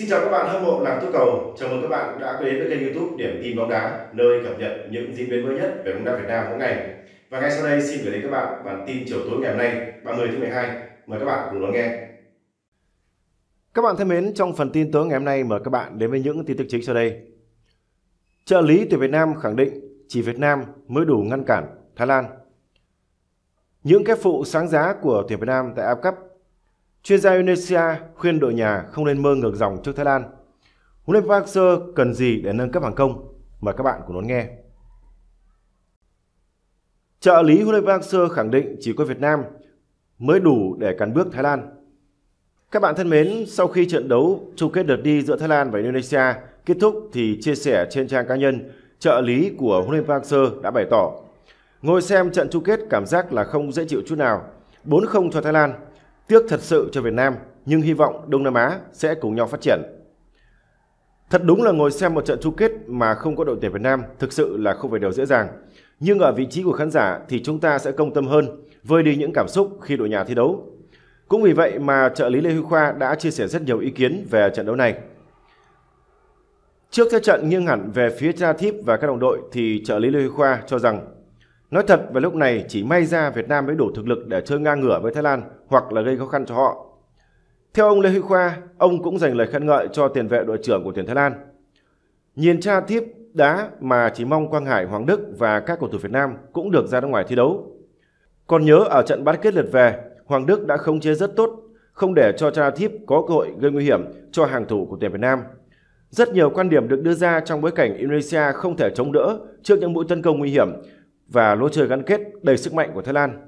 Xin chào các bạn hâm mộ làm tú cầu, chào mừng các bạn đã đến với kênh youtube Điểm tin bóng đá, nơi cập nhật những diễn biến mới nhất về bóng đá Việt Nam mỗi ngày. Và ngay sau đây xin gửi đến các bạn bản tin chiều tối ngày hôm nay, 30 tháng 12. Mời các bạn cùng lắng nghe. Các bạn thân mến, trong phần tin tối ngày hôm nay mời các bạn đến với những tin tức chính sau đây. Trợ lý tuyển Việt Nam khẳng định chỉ Việt Nam mới đủ ngăn cản Thái Lan. Những kép phụ sáng giá của tuyển Việt Nam tại AFF Chuyên gia Indonesia khuyên đội nhà không nên mơ ngược dòng trước Thái Lan. Huấn luyện Park seo cần gì để nâng cấp hàng công? Mời các bạn cùng đón nghe. Trợ lý huấn luyện viên seo khẳng định chỉ có Việt Nam mới đủ để cản bước Thái Lan. Các bạn thân mến, sau khi trận đấu chung kết đợt đi giữa Thái Lan và Indonesia kết thúc thì chia sẻ trên trang cá nhân, trợ lý của huấn luyện viên seo đã bày tỏ: "Ngồi xem trận chung kết cảm giác là không dễ chịu chút nào. 4-0 cho Thái Lan, Tiếc thật sự cho Việt Nam, nhưng hy vọng Đông Nam Á sẽ cùng nhau phát triển. Thật đúng là ngồi xem một trận chung kết mà không có đội tuyển Việt Nam thực sự là không phải điều dễ dàng. Nhưng ở vị trí của khán giả thì chúng ta sẽ công tâm hơn, vơi đi những cảm xúc khi đội nhà thi đấu. Cũng vì vậy mà trợ lý Lê Huy Khoa đã chia sẻ rất nhiều ý kiến về trận đấu này. Trước thế trận nghiêng hẳn về phía Tra Thíp và các đồng đội thì trợ lý Lê Huy Khoa cho rằng Nói thật vào lúc này chỉ may ra Việt Nam mới đủ thực lực để chơi ngang ngửa với Thái Lan hoặc là gây khó khăn cho họ. Theo ông Lê Huy Khoa, ông cũng dành lời khen ngợi cho tiền vệ đội trưởng của tuyển Thái Lan. Nhìn cha thiếp đá mà chỉ mong Quang Hải, Hoàng Đức và các cầu thủ Việt Nam cũng được ra nước ngoài thi đấu. Còn nhớ ở trận bán kết lượt về, Hoàng Đức đã khống chế rất tốt, không để cho cha thiếp có cơ hội gây nguy hiểm cho hàng thủ của tuyển Việt Nam. Rất nhiều quan điểm được đưa ra trong bối cảnh Indonesia không thể chống đỡ trước những mũi tấn công nguy hiểm và lối chơi gắn kết đầy sức mạnh của Thái Lan.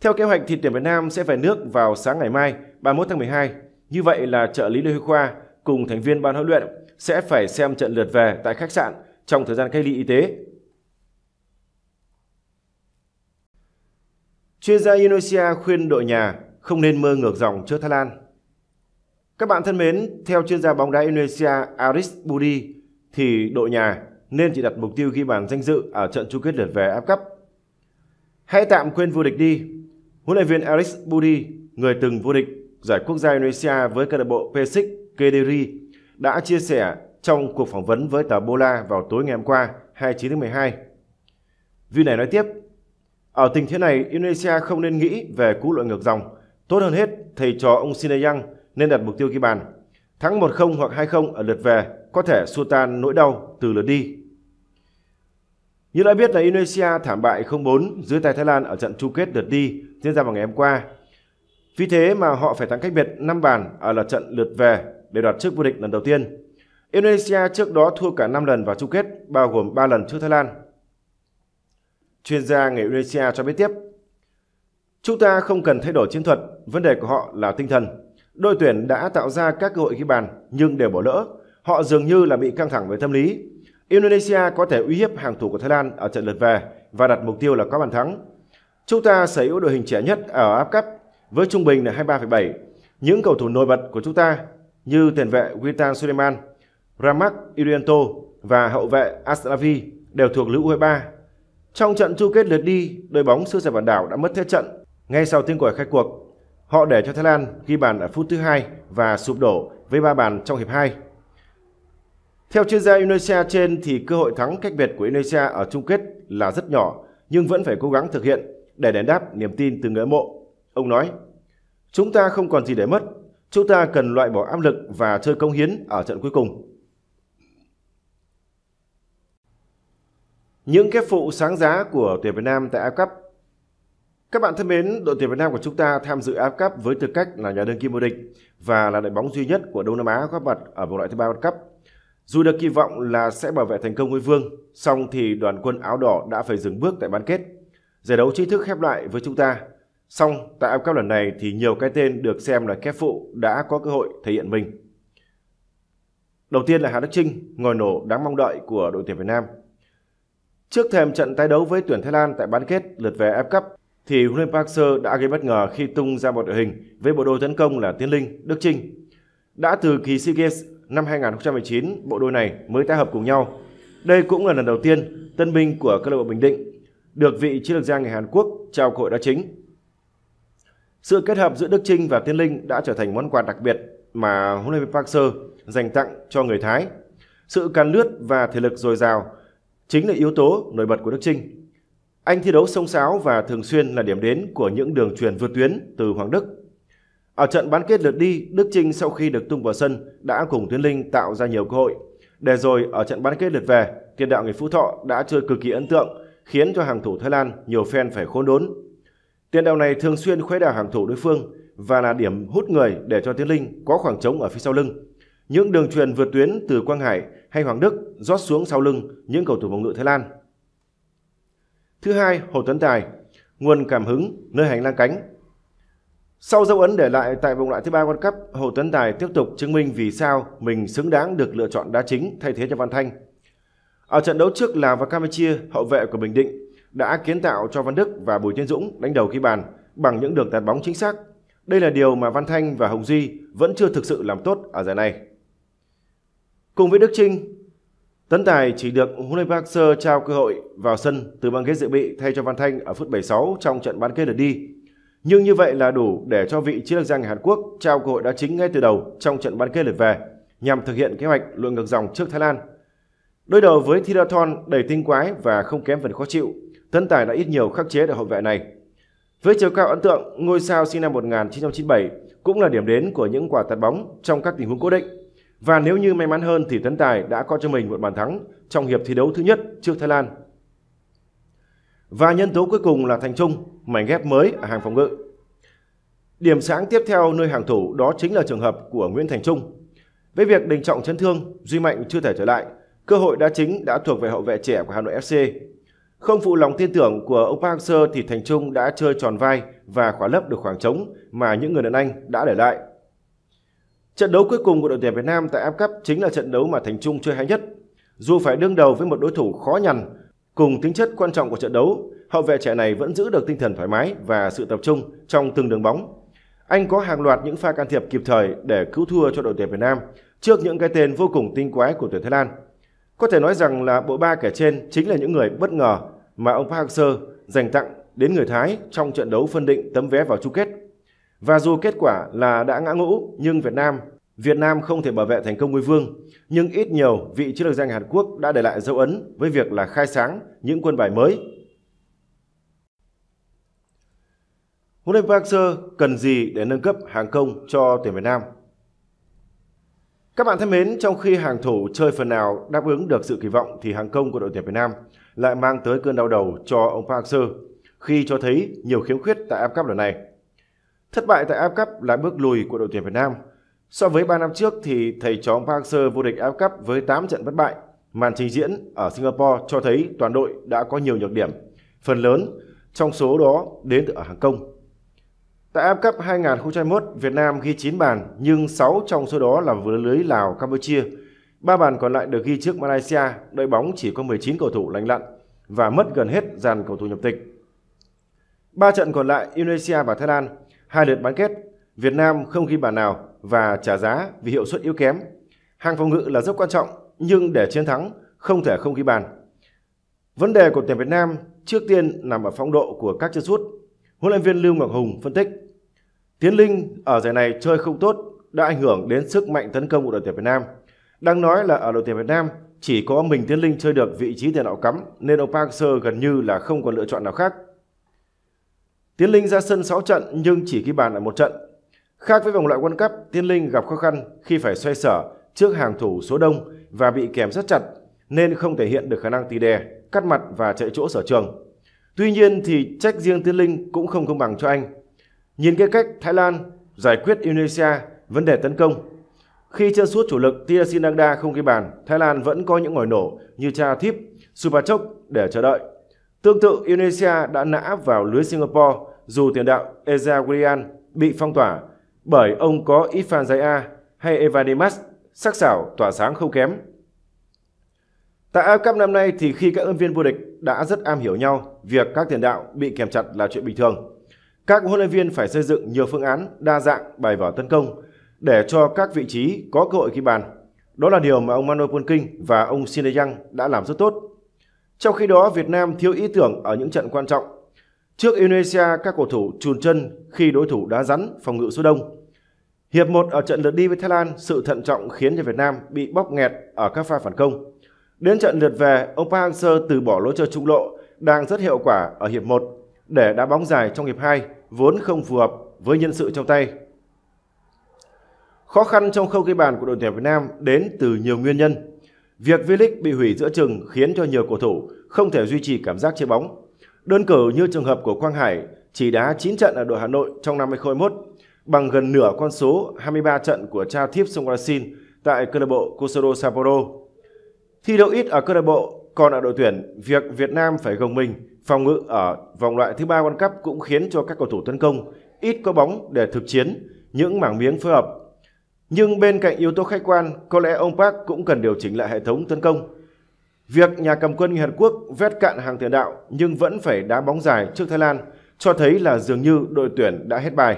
Theo kế hoạch thì tuyển Việt Nam sẽ về nước vào sáng ngày mai 31 tháng 12. Như vậy là trợ lý Lê Huy Khoa cùng thành viên ban huấn luyện sẽ phải xem trận lượt về tại khách sạn trong thời gian cách ly y tế. Chuyên gia Indonesia khuyên đội nhà không nên mơ ngược dòng trước Thái Lan. Các bạn thân mến, theo chuyên gia bóng đá Indonesia Aris Budi thì đội nhà nên chỉ đặt mục tiêu ghi bàn danh dự ở trận chung kết lượt về áp cấp. Hãy tạm quên vô địch đi. Huấn luyện viên Alex Budi, người từng vô địch giải quốc gia Indonesia với câu lạc bộ Persik Kediri, đã chia sẻ trong cuộc phỏng vấn với tờ Bola vào tối ngày hôm qua, 29 tháng 12. Vì này nói tiếp, ở tình thế này, Indonesia không nên nghĩ về cú lội ngược dòng. Tốt hơn hết, thầy trò ông Sinayang nên đặt mục tiêu ghi bàn. Thắng 1-0 hoặc 2-0 ở lượt về có thể xua tan nỗi đau từ lượt đi như đã biết là Indonesia thảm bại 0-4 dưới tay Thái Lan ở trận chung kết lượt đi diễn ra vào ngày hôm qua. Vì thế mà họ phải thắng cách biệt 5 bàn ở à, lượt trận lượt về để đoạt chức vô địch lần đầu tiên. Indonesia trước đó thua cả 5 lần vào chung kết, bao gồm 3 lần trước Thái Lan. Chuyên gia người Indonesia cho biết tiếp, Chúng ta không cần thay đổi chiến thuật, vấn đề của họ là tinh thần. Đội tuyển đã tạo ra các cơ hội ghi bàn nhưng đều bỏ lỡ. Họ dường như là bị căng thẳng về tâm lý. Indonesia có thể uy hiếp hàng thủ của Thái Lan ở trận lượt về và đặt mục tiêu là có bàn thắng. Chúng ta sở hữu đội hình trẻ nhất ở áp cấp với trung bình là 23,7. Những cầu thủ nổi bật của chúng ta như tiền vệ Witan Suleiman, Ramak Irianto và hậu vệ Aslavi đều thuộc lứa U23. Trong trận chung kết lượt đi, đội bóng xứ giải bản đảo đã mất thế trận ngay sau tiếng còi khai cuộc. Họ để cho Thái Lan ghi bàn ở phút thứ hai và sụp đổ với ba bàn trong hiệp 2. Theo chuyên gia Indonesia trên thì cơ hội thắng cách biệt của Indonesia ở chung kết là rất nhỏ nhưng vẫn phải cố gắng thực hiện để đền đáp niềm tin từ người hâm mộ. Ông nói, chúng ta không còn gì để mất, chúng ta cần loại bỏ áp lực và chơi công hiến ở trận cuối cùng. Những kép phụ sáng giá của tuyển Việt Nam tại AF Cup các bạn thân mến, đội tuyển Việt Nam của chúng ta tham dự AF Cup với tư cách là nhà đương kim vô địch và là đội bóng duy nhất của Đông Nam Á góp mặt ở vòng loại thứ ba World Cup. Dù được kỳ vọng là sẽ bảo vệ thành công ngôi vương, song thì đoàn quân áo đỏ đã phải dừng bước tại bán kết. Giải đấu chính thức khép lại với chúng ta. Song tại World Cup lần này thì nhiều cái tên được xem là kép phụ đã có cơ hội thể hiện mình. Đầu tiên là Hà Đức Trinh, ngồi nổ đáng mong đợi của đội tuyển Việt Nam. Trước thềm trận tái đấu với tuyển Thái Lan tại bán kết lượt về F Cup thì huấn luyện Park seo đã gây bất ngờ khi tung ra một đội hình với bộ đôi tấn công là Tiến Linh, Đức Trinh. Đã từ kỳ SEA Games năm 2019 bộ đôi này mới tái hợp cùng nhau. Đây cũng là lần đầu tiên tân binh của câu lạc bộ Bình Định được vị chiến lược gia người Hàn Quốc trao cội đá chính. Sự kết hợp giữa Đức Trinh và Tiên Linh đã trở thành món quà đặc biệt mà huấn luyện viên Park Seo dành tặng cho người Thái. Sự càn lướt và thể lực dồi dào chính là yếu tố nổi bật của Đức Trinh. Anh thi đấu sông sáo và thường xuyên là điểm đến của những đường truyền vượt tuyến từ Hoàng Đức ở trận bán kết lượt đi, Đức Trinh sau khi được tung vào sân đã cùng Tuyến Linh tạo ra nhiều cơ hội. Để rồi ở trận bán kết lượt về, tiền đạo người Phú Thọ đã chơi cực kỳ ấn tượng, khiến cho hàng thủ Thái Lan nhiều fan phải khốn đốn. Tiền đạo này thường xuyên khuấy đảo hàng thủ đối phương và là điểm hút người để cho Tiến Linh có khoảng trống ở phía sau lưng. Những đường truyền vượt tuyến từ Quang Hải hay Hoàng Đức rót xuống sau lưng những cầu thủ phòng ngự Thái Lan. Thứ hai, Hồ Tuấn Tài, nguồn cảm hứng nơi hành lang cánh sau dấu ấn để lại tại vòng loại thứ ba World Cup, Hồ Tuấn Tài tiếp tục chứng minh vì sao mình xứng đáng được lựa chọn đá chính thay thế cho Văn Thanh. Ở trận đấu trước Lào và Campuchia, hậu vệ của Bình Định đã kiến tạo cho Văn Đức và Bùi Tiến Dũng đánh đầu ghi bàn bằng những đường tạt bóng chính xác. Đây là điều mà Văn Thanh và Hồng Duy vẫn chưa thực sự làm tốt ở giải này. Cùng với Đức Trinh, Tấn Tài chỉ được huấn luyện viên trao cơ hội vào sân từ băng ghế dự bị thay cho Văn Thanh ở phút 76 trong trận bán kết lượt đi nhưng như vậy là đủ để cho vị chiến lược gia người Hàn Quốc trao cơ hội đá chính ngay từ đầu trong trận bán kết lượt về nhằm thực hiện kế hoạch lội ngược dòng trước Thái Lan. Đối đầu với Thirathon đầy tinh quái và không kém phần khó chịu, Tấn Tài đã ít nhiều khắc chế được hậu vệ này. Với chiều cao ấn tượng, ngôi sao sinh năm 1997 cũng là điểm đến của những quả tạt bóng trong các tình huống cố định. Và nếu như may mắn hơn thì Tấn Tài đã có cho mình một bàn thắng trong hiệp thi đấu thứ nhất trước Thái Lan và nhân tố cuối cùng là Thành Trung, mảnh ghép mới ở hàng phòng ngự. Điểm sáng tiếp theo nơi hàng thủ đó chính là trường hợp của Nguyễn Thành Trung. Với việc đình trọng chấn thương, Duy Mạnh chưa thể trở lại, cơ hội đá chính đã thuộc về hậu vệ trẻ của Hà Nội FC. Không phụ lòng tin tưởng của ông Park Hang-seo thì Thành Trung đã chơi tròn vai và khóa lấp được khoảng trống mà những người đàn anh đã để lại. Trận đấu cuối cùng của đội tuyển Việt Nam tại AFF Cup chính là trận đấu mà Thành Trung chơi hay nhất. Dù phải đương đầu với một đối thủ khó nhằn Cùng tính chất quan trọng của trận đấu, hậu vệ trẻ này vẫn giữ được tinh thần thoải mái và sự tập trung trong từng đường bóng. Anh có hàng loạt những pha can thiệp kịp thời để cứu thua cho đội tuyển Việt Nam trước những cái tên vô cùng tinh quái của tuyển Thái Lan. Có thể nói rằng là bộ ba kẻ trên chính là những người bất ngờ mà ông Park Hang-seo dành tặng đến người Thái trong trận đấu phân định tấm vé vào chung kết. Và dù kết quả là đã ngã ngũ nhưng Việt Nam Việt Nam không thể bảo vệ thành công ngôi vương, nhưng ít nhiều vị chiến lược gia Hàn Quốc đã để lại dấu ấn với việc là khai sáng những quân bài mới. Huấn luyện Park Seo cần gì để nâng cấp hàng công cho tuyển Việt Nam? Các bạn thân mến, trong khi hàng thủ chơi phần nào đáp ứng được sự kỳ vọng thì hàng công của đội tuyển Việt Nam lại mang tới cơn đau đầu cho ông Park hang khi cho thấy nhiều khiếm khuyết tại AFF Cup lần này. Thất bại tại AFF Cup là bước lùi của đội tuyển Việt Nam So với 3 năm trước thì thầy chó Park Hang-seo vô địch AFF Cup với 8 trận bất bại. Màn trình diễn ở Singapore cho thấy toàn đội đã có nhiều nhược điểm, phần lớn trong số đó đến từ ở hàng công. Tại AFF Cup 2021, Việt Nam ghi 9 bàn nhưng 6 trong số đó là vừa lưới Lào, Campuchia. 3 bàn còn lại được ghi trước Malaysia, đội bóng chỉ có 19 cầu thủ lành lặn và mất gần hết dàn cầu thủ nhập tịch. 3 trận còn lại Indonesia và Thái Lan, hai lượt bán kết, Việt Nam không ghi bàn nào và trả giá vì hiệu suất yếu kém. Hàng phòng ngự là rất quan trọng nhưng để chiến thắng không thể không ghi bàn. Vấn đề của tuyển Việt Nam trước tiên nằm ở phong độ của các chân sút. Huấn luyện viên Lưu Ngọc Hùng phân tích. Tiến Linh ở giải này chơi không tốt đã ảnh hưởng đến sức mạnh tấn công của đội tuyển Việt Nam. Đang nói là ở đội tuyển Việt Nam chỉ có mình Tiến Linh chơi được vị trí tiền đạo cắm nên ông Park Seo gần như là không còn lựa chọn nào khác. Tiến Linh ra sân 6 trận nhưng chỉ ghi bàn ở một trận Khác với vòng loại World Cup, Tiên Linh gặp khó khăn khi phải xoay sở trước hàng thủ số đông và bị kèm rất chặt nên không thể hiện được khả năng tì đè, cắt mặt và chạy chỗ sở trường. Tuy nhiên thì trách riêng Tiên Linh cũng không công bằng cho anh. Nhìn cái cách Thái Lan giải quyết Indonesia vấn đề tấn công. Khi chân suốt chủ lực Tia Nagda không ghi bàn, Thái Lan vẫn có những ngòi nổ như cha Thip, Supachok để chờ đợi. Tương tự Indonesia đã nã vào lưới Singapore dù tiền đạo Eza Willian bị phong tỏa bởi ông có Iphazaya hay Evadimas sắc sảo tỏa sáng không kém. Tại AF Cup năm nay thì khi các ứng viên vô địch đã rất am hiểu nhau, việc các tiền đạo bị kèm chặt là chuyện bình thường. Các huấn luyện viên phải xây dựng nhiều phương án đa dạng bài vở tấn công để cho các vị trí có cơ hội ghi bàn. Đó là điều mà ông Mano Pulking và ông Sine Yang đã làm rất tốt. Trong khi đó, Việt Nam thiếu ý tưởng ở những trận quan trọng Trước Indonesia, các cầu thủ chùn chân khi đối thủ đá rắn phòng ngự số đông. Hiệp 1 ở trận lượt đi với Thái Lan, sự thận trọng khiến cho Việt Nam bị bóp nghẹt ở các pha phản công. Đến trận lượt về, ông Park Hang-seo từ bỏ lối chơi trung lộ đang rất hiệu quả ở hiệp 1 để đá bóng dài trong hiệp 2 vốn không phù hợp với nhân sự trong tay. Khó khăn trong khâu ghi bàn của đội tuyển Việt Nam đến từ nhiều nguyên nhân. Việc V-League bị hủy giữa chừng khiến cho nhiều cầu thủ không thể duy trì cảm giác chơi bóng. Đơn cử như trường hợp của Quang Hải chỉ đá 9 trận ở đội Hà Nội trong năm 2021, bằng gần nửa con số 23 trận của cha thiếp sông Songkrasin tại câu lạc bộ Kosovo Sapporo. Thi đấu ít ở câu lạc bộ, còn ở đội tuyển, việc Việt Nam phải gồng mình phòng ngự ở vòng loại thứ ba World Cup cũng khiến cho các cầu thủ tấn công ít có bóng để thực chiến những mảng miếng phối hợp. Nhưng bên cạnh yếu tố khách quan, có lẽ ông Park cũng cần điều chỉnh lại hệ thống tấn công Việc nhà cầm quân Hàn Quốc vét cạn hàng tiền đạo nhưng vẫn phải đá bóng dài trước Thái Lan cho thấy là dường như đội tuyển đã hết bài.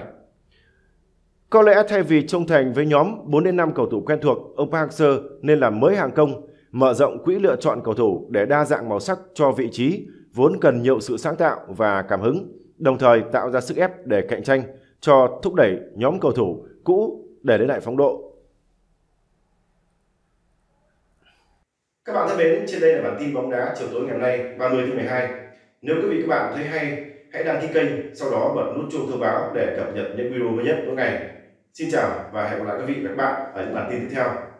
Có lẽ thay vì trung thành với nhóm 4 đến 5 cầu thủ quen thuộc, ông Park Hang-seo nên làm mới hàng công, mở rộng quỹ lựa chọn cầu thủ để đa dạng màu sắc cho vị trí vốn cần nhiều sự sáng tạo và cảm hứng, đồng thời tạo ra sức ép để cạnh tranh cho thúc đẩy nhóm cầu thủ cũ để lấy lại phong độ Các bạn thân mến, trên đây là bản tin bóng đá chiều tối ngày hôm nay 30 tháng 12. Nếu quý vị các bạn thấy hay, hãy đăng ký kênh, sau đó bật nút chuông thông báo để cập nhật những video mới nhất mỗi ngày. Xin chào và hẹn gặp lại quý vị và các bạn ở những bản tin tiếp theo.